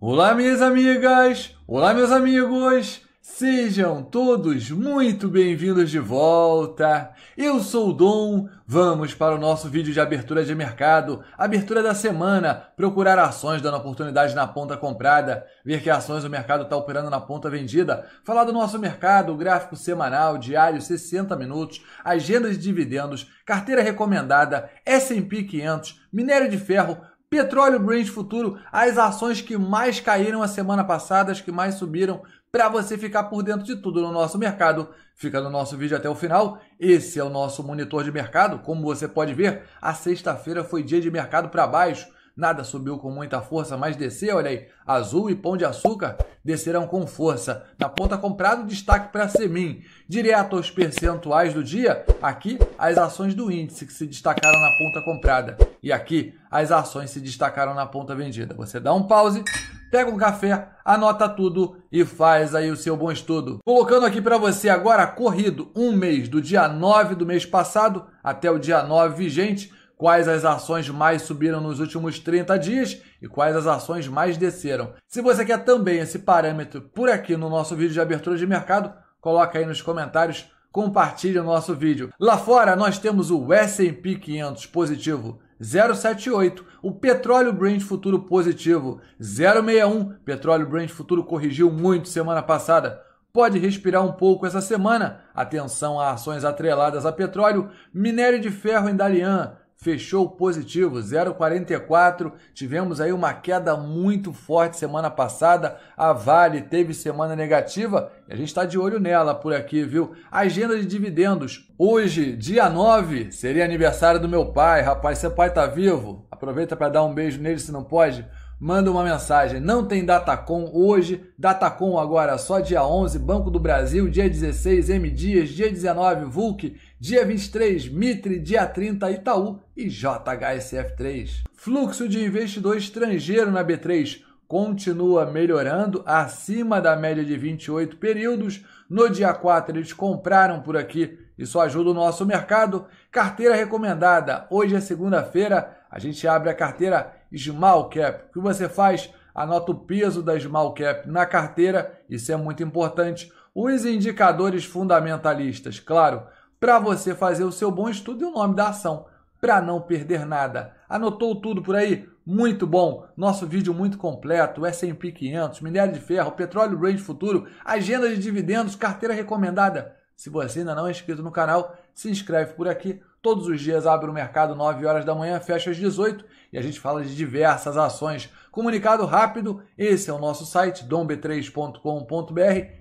Olá, minhas amigas! Olá, meus amigos! Sejam todos muito bem-vindos de volta! Eu sou o Dom, vamos para o nosso vídeo de abertura de mercado, abertura da semana, procurar ações dando oportunidade na ponta comprada, ver que ações o mercado está operando na ponta vendida, falar do nosso mercado, gráfico semanal, diário, 60 minutos, agenda de dividendos, carteira recomendada, S&P 500, minério de ferro, Petróleo Brand Futuro, as ações que mais caíram a semana passada, as que mais subiram, para você ficar por dentro de tudo no nosso mercado. Fica no nosso vídeo até o final. Esse é o nosso monitor de mercado. Como você pode ver, a sexta-feira foi dia de mercado para baixo. Nada subiu com muita força, mas desceu, olha aí. Azul e Pão de Açúcar descerão com força. Na ponta comprada destaque para Semim. Direto aos percentuais do dia, aqui as ações do índice que se destacaram na ponta comprada. E aqui as ações se destacaram na ponta vendida. Você dá um pause, pega um café, anota tudo e faz aí o seu bom estudo. Colocando aqui para você agora corrido um mês do dia 9 do mês passado até o dia 9 vigente quais as ações mais subiram nos últimos 30 dias e quais as ações mais desceram. Se você quer também esse parâmetro por aqui no nosso vídeo de abertura de mercado, coloca aí nos comentários, compartilhe o nosso vídeo. Lá fora nós temos o S&P 500 positivo 0,78. O petróleo Brent futuro positivo 0,61. Petróleo Brent futuro corrigiu muito semana passada. Pode respirar um pouco essa semana. Atenção a ações atreladas a petróleo. Minério de ferro em Dalian fechou positivo, 0,44. Tivemos aí uma queda muito forte semana passada. A Vale teve semana negativa e a gente está de olho nela por aqui, viu? Agenda de dividendos. Hoje, dia 9, seria aniversário do meu pai. Rapaz, seu pai tá vivo? Aproveita para dar um beijo nele se não pode manda uma mensagem. Não tem Datacom hoje, Datacom agora só dia 11, Banco do Brasil, dia 16, M Dias, dia 19, Vulc, dia 23, Mitre, dia 30, Itaú e JHSF3. Fluxo de investidor estrangeiro na B3 continua melhorando, acima da média de 28 períodos. No dia 4 eles compraram por aqui, isso ajuda o nosso mercado. Carteira recomendada, hoje é segunda-feira, a gente abre a carteira small cap, O que você faz, anota o peso da small cap na carteira, isso é muito importante. Os indicadores fundamentalistas, claro, para você fazer o seu bom estudo e o nome da ação, para não perder nada. Anotou tudo por aí? Muito bom! Nosso vídeo muito completo, S&P 500, minério de ferro, petróleo range futuro, agenda de dividendos, carteira recomendada. Se você ainda não é inscrito no canal, se inscreve por aqui Todos os dias abre o mercado 9 horas da manhã, fecha às 18 e a gente fala de diversas ações. Comunicado rápido, esse é o nosso site, domb3.com.br.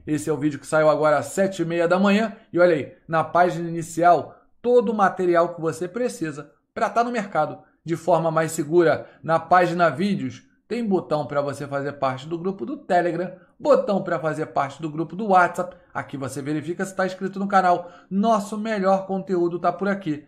Esse é o vídeo que saiu agora às 7h30 da manhã. E olha aí, na página inicial, todo o material que você precisa para estar tá no mercado de forma mais segura. Na página vídeos, tem botão para você fazer parte do grupo do Telegram, botão para fazer parte do grupo do WhatsApp. Aqui você verifica se está inscrito no canal. Nosso melhor conteúdo está por aqui.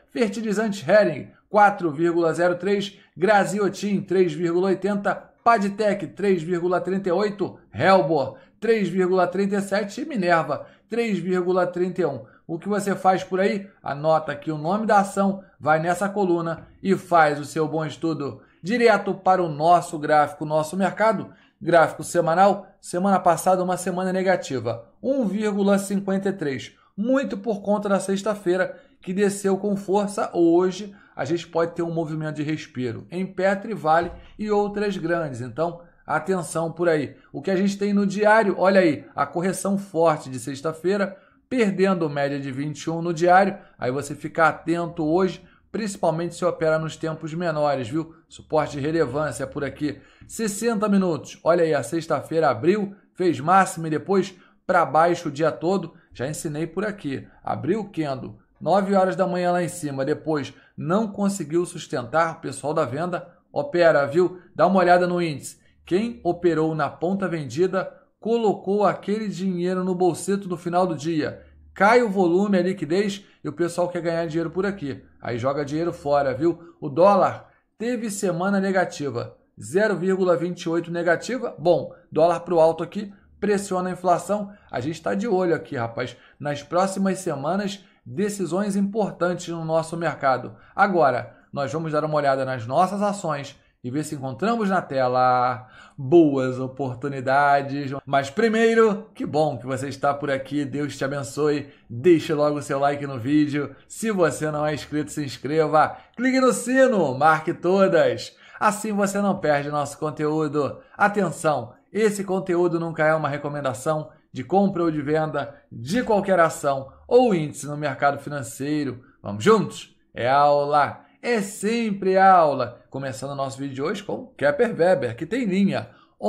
Fertilizantes Hering, 4,03%. Graziotin, 3,80%. Padtec, 3,38%. Helbor, 3,37%. E Minerva, 3,31%. O que você faz por aí? Anota aqui o nome da ação, vai nessa coluna e faz o seu bom estudo. Direto para o nosso gráfico, nosso mercado, gráfico semanal, semana passada uma semana negativa, 1,53, muito por conta da sexta-feira que desceu com força hoje, a gente pode ter um movimento de respiro em Petri Vale e outras grandes. Então, atenção por aí. O que a gente tem no diário, olha aí, a correção forte de sexta-feira, perdendo média de 21 no diário. Aí você fica atento hoje, principalmente se opera nos tempos menores, viu? Suporte de relevância por aqui. 60 minutos. Olha aí, a sexta-feira abriu, fez máximo e depois para baixo o dia todo. Já ensinei por aqui. Abriu o Kendo 9 horas da manhã lá em cima. Depois não conseguiu sustentar, o pessoal da venda opera, viu? Dá uma olhada no índice. Quem operou na ponta vendida colocou aquele dinheiro no bolseto no final do dia. Cai o volume, a liquidez e o pessoal quer ganhar dinheiro por aqui. Aí joga dinheiro fora, viu? O dólar teve semana negativa, 0,28 negativa. Bom, dólar para o alto aqui pressiona a inflação. A gente está de olho aqui, rapaz. Nas próximas semanas decisões importantes no nosso mercado. Agora, nós vamos dar uma olhada nas nossas ações e ver se encontramos na tela boas oportunidades. Mas primeiro, que bom que você está por aqui, Deus te abençoe. Deixe logo o seu like no vídeo. Se você não é inscrito, se inscreva. Clique no sino, marque todas. Assim você não perde nosso conteúdo. Atenção, esse conteúdo nunca é uma recomendação de compra ou de venda de qualquer ação ou índice no mercado financeiro. Vamos juntos? É aula! É sempre aula! Começando o nosso vídeo de hoje com Kepper Weber, que tem linha R$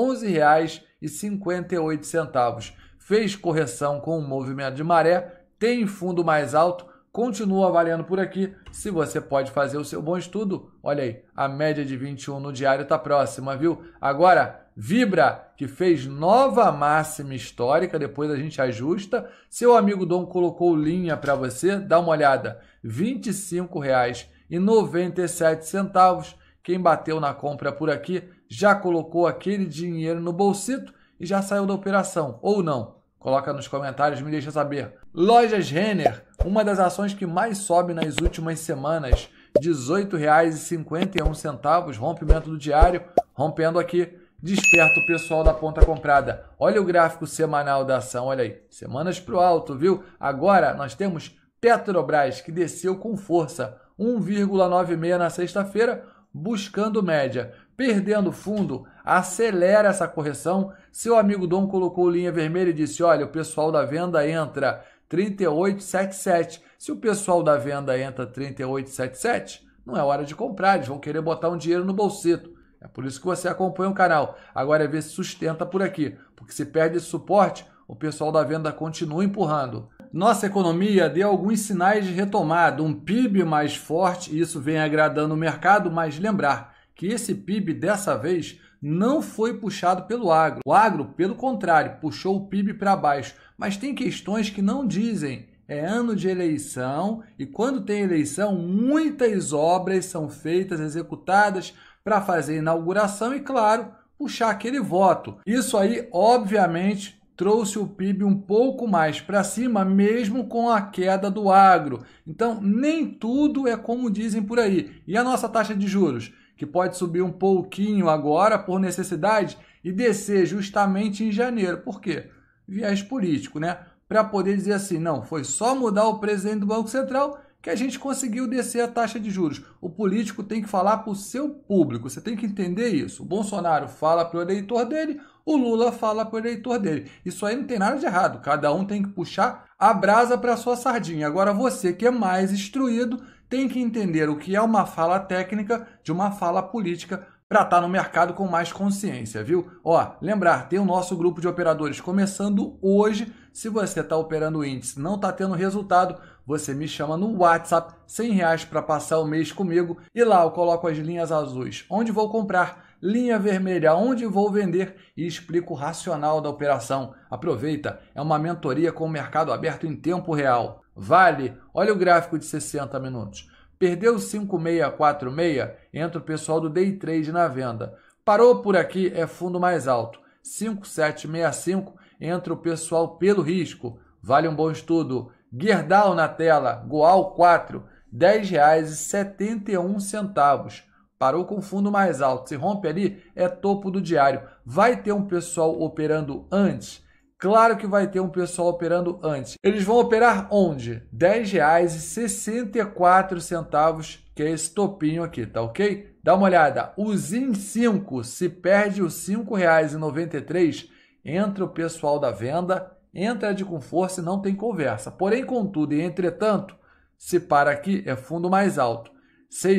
11,58. Fez correção com o movimento de maré, tem fundo mais alto, continua avaliando por aqui. Se você pode fazer o seu bom estudo, olha aí, a média de 21 no diário está próxima, viu? Agora, Vibra, que fez nova máxima histórica, depois a gente ajusta. Seu amigo Dom colocou linha para você, dá uma olhada, R$ 25,97. Quem bateu na compra por aqui já colocou aquele dinheiro no bolsito e já saiu da operação, ou não? Coloca nos comentários, me deixa saber. Lojas Renner, uma das ações que mais sobe nas últimas semanas, R$ 18,51, rompimento do diário, rompendo aqui desperta o pessoal da ponta comprada. Olha o gráfico semanal da ação, olha aí. Semanas para o alto, viu? Agora nós temos Petrobras, que desceu com força, 1,96 na sexta-feira, buscando média. Perdendo fundo, acelera essa correção. Seu amigo Dom colocou linha vermelha e disse: Olha, o pessoal da venda entra 38,77. Se o pessoal da venda entra 38,77, não é hora de comprar, eles vão querer botar um dinheiro no bolsito. É por isso que você acompanha o canal. Agora é ver se sustenta por aqui, porque se perde esse suporte, o pessoal da venda continua empurrando. Nossa economia deu alguns sinais de retomada, um PIB mais forte, e isso vem agradando o mercado, mas lembrar que esse PIB dessa vez não foi puxado pelo agro. O agro, pelo contrário, puxou o PIB para baixo. Mas tem questões que não dizem. É ano de eleição e quando tem eleição, muitas obras são feitas, executadas, para fazer a inauguração e, claro, puxar aquele voto. Isso aí, obviamente, trouxe o PIB um pouco mais para cima, mesmo com a queda do agro. Então, nem tudo é como dizem por aí. E a nossa taxa de juros, que pode subir um pouquinho agora por necessidade e descer justamente em janeiro. Por quê? Viés político, né? Para poder dizer assim, não, foi só mudar o presidente do Banco Central que a gente conseguiu descer a taxa de juros. O político tem que falar para o seu público, você tem que entender isso. O Bolsonaro fala para o eleitor dele, o Lula fala para o eleitor dele. Isso aí não tem nada de errado, cada um tem que puxar a brasa para sua sardinha. Agora você que é mais instruído tem que entender o que é uma fala técnica de uma fala política para estar tá no mercado com mais consciência, viu? Ó, lembrar, tem o nosso grupo de operadores começando hoje. Se você está operando o índice, não está tendo resultado, você me chama no WhatsApp, 100 reais para passar o mês comigo e lá eu coloco as linhas azuis, onde vou comprar, linha vermelha, onde vou vender e explico o racional da operação. Aproveita, é uma mentoria com o mercado aberto em tempo real. Vale, olha o gráfico de 60 minutos. Perdeu 5646, entra o pessoal do day trade na venda. Parou por aqui é fundo mais alto. 5765 entra o pessoal pelo risco. Vale um bom estudo. Guerdal na tela, Goal 4, R$ 10,71. Parou com fundo mais alto. Se rompe ali, é topo do diário. Vai ter um pessoal operando antes? Claro que vai ter um pessoal operando antes. Eles vão operar onde? R$ 10,64, que é esse topinho aqui, tá ok? Dá uma olhada. O ZIN 5, se perde os R$ 5,93, entra o pessoal da venda entra-de com força e não tem conversa. Porém, contudo e entretanto, se para aqui é fundo mais alto. R$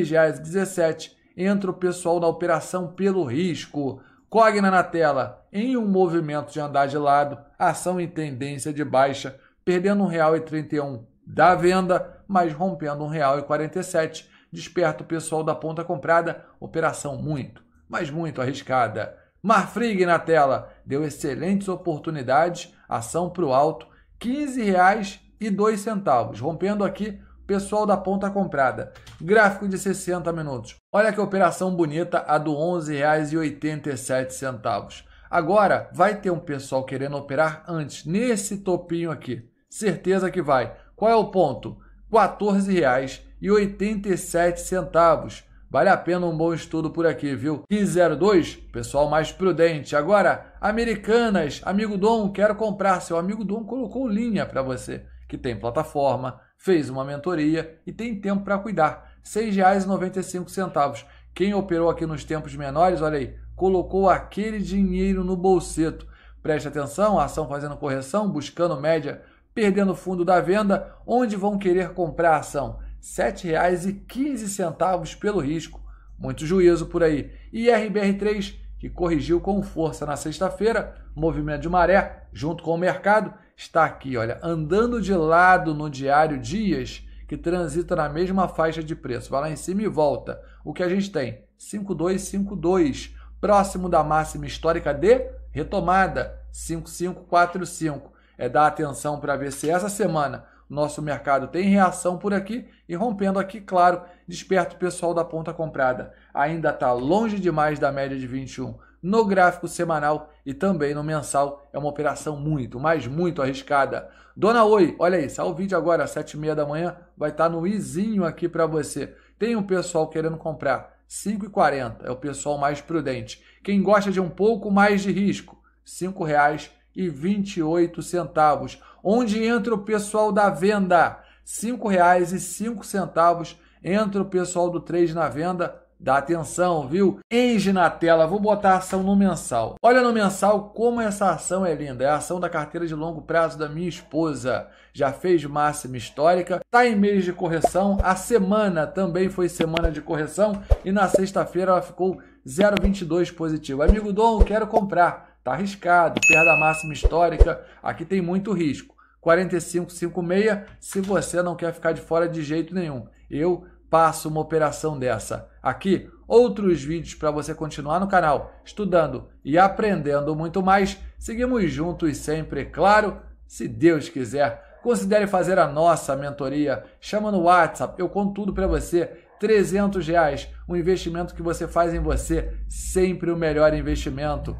6,17 entra o pessoal na operação pelo risco. Cogna na tela, em um movimento de andar de lado, ação em tendência de baixa, perdendo R$ 1,31 da venda, mas rompendo R$ 1,47. Desperta o pessoal da ponta comprada, operação muito, mas muito arriscada. Marfrig na tela deu excelentes oportunidades, ação para o alto, R$ 15,02, rompendo aqui pessoal da ponta comprada. Gráfico de 60 minutos. Olha que operação bonita a do R$ 11,87. Agora vai ter um pessoal querendo operar antes, nesse topinho aqui. Certeza que vai. Qual é o ponto? R$ 14,87. Vale a pena um bom estudo por aqui, viu? 1502, pessoal mais prudente. Agora, Americanas, amigo Dom, quero comprar. Seu amigo Dom colocou linha para você, que tem plataforma, fez uma mentoria e tem tempo para cuidar. R$ 6,95. Quem operou aqui nos tempos menores, olha aí, colocou aquele dinheiro no bolseto. Preste atenção, ação fazendo correção, buscando média, perdendo fundo da venda, onde vão querer comprar a ação? R$ 7,15 pelo risco. Muito juízo por aí. E RBR3, que corrigiu com força na sexta-feira, movimento de maré, junto com o mercado, está aqui, olha, andando de lado no diário dias, que transita na mesma faixa de preço. Vai lá em cima e volta. O que a gente tem? 5252, próximo da máxima histórica de retomada, 5545. É dar atenção para ver se essa semana nosso mercado tem reação por aqui e rompendo aqui, claro, desperta o pessoal da ponta comprada. Ainda está longe demais da média de 21 no gráfico semanal e também no mensal. É uma operação muito, mas muito arriscada. Dona Oi, olha aí, sai o vídeo agora, às 7h30 da manhã, vai estar tá no izinho aqui para você. Tem um pessoal querendo comprar, 5,40 é o pessoal mais prudente. Quem gosta de um pouco mais de risco, R$ 5,00 e 28 centavos, onde entra o pessoal da venda, R$ 5,05 entra o pessoal do 3 na venda. Dá atenção, viu? Enge na tela, vou botar a ação no mensal. Olha no mensal como essa ação é linda. É a ação da carteira de longo prazo da minha esposa. Já fez máxima histórica, tá em mês de correção. A semana também foi semana de correção e na sexta-feira ela ficou 0,22 positivo. Amigo Dom, quero comprar Está arriscado, perda a máxima histórica, aqui tem muito risco. 45,56 se você não quer ficar de fora de jeito nenhum. Eu passo uma operação dessa. Aqui, outros vídeos para você continuar no canal, estudando e aprendendo muito mais. Seguimos juntos sempre, claro, se Deus quiser. Considere fazer a nossa mentoria. Chama no WhatsApp, eu conto tudo para você. 300 reais, um investimento que você faz em você, sempre o melhor investimento.